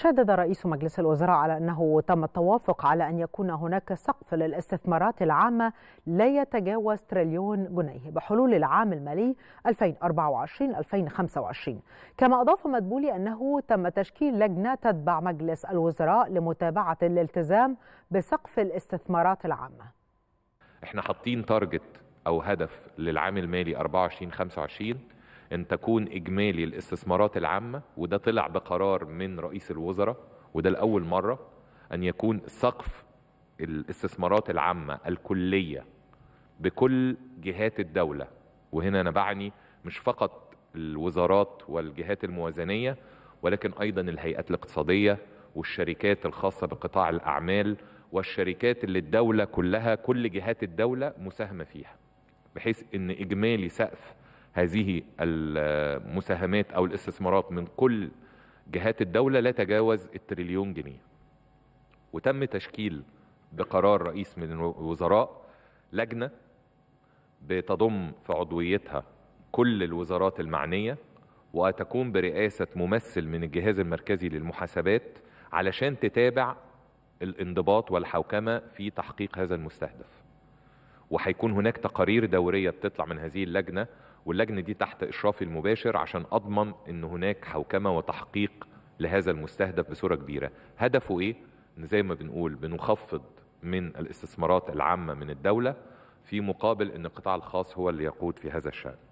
شدد رئيس مجلس الوزراء على أنه تم التوافق على أن يكون هناك سقف للاستثمارات العامة لا يتجاوز تريليون جنيه بحلول العام المالي 2024-2025 كما أضاف مدبولي أنه تم تشكيل لجنة تتبع مجلس الوزراء لمتابعة الالتزام بسقف الاستثمارات العامة احنا حاطين تارجت أو هدف للعام المالي 24-25 ان تكون اجمالي الاستثمارات العامه وده طلع بقرار من رئيس الوزراء وده لاول مره ان يكون سقف الاستثمارات العامه الكليه بكل جهات الدوله وهنا انا بعني مش فقط الوزارات والجهات الموازنيه ولكن ايضا الهيئات الاقتصاديه والشركات الخاصه بقطاع الاعمال والشركات اللي الدوله كلها كل جهات الدوله مساهمه فيها بحيث ان اجمالي سقف هذه المساهمات أو الاستثمارات من كل جهات الدولة لا تجاوز التريليون جنيه وتم تشكيل بقرار رئيس من الوزراء لجنة بتضم في عضويتها كل الوزارات المعنية وتكون برئاسة ممثل من الجهاز المركزي للمحاسبات علشان تتابع الانضباط والحوكمة في تحقيق هذا المستهدف وهيكون هناك تقارير دورية بتطلع من هذه اللجنة واللجنة دي تحت إشرافي المباشر عشان أضمن أن هناك حوكمة وتحقيق لهذا المستهدف بصورة كبيرة هدفه إيه؟ إن زي ما بنقول بنخفض من الاستثمارات العامة من الدولة في مقابل أن القطاع الخاص هو اللي يقود في هذا الشأن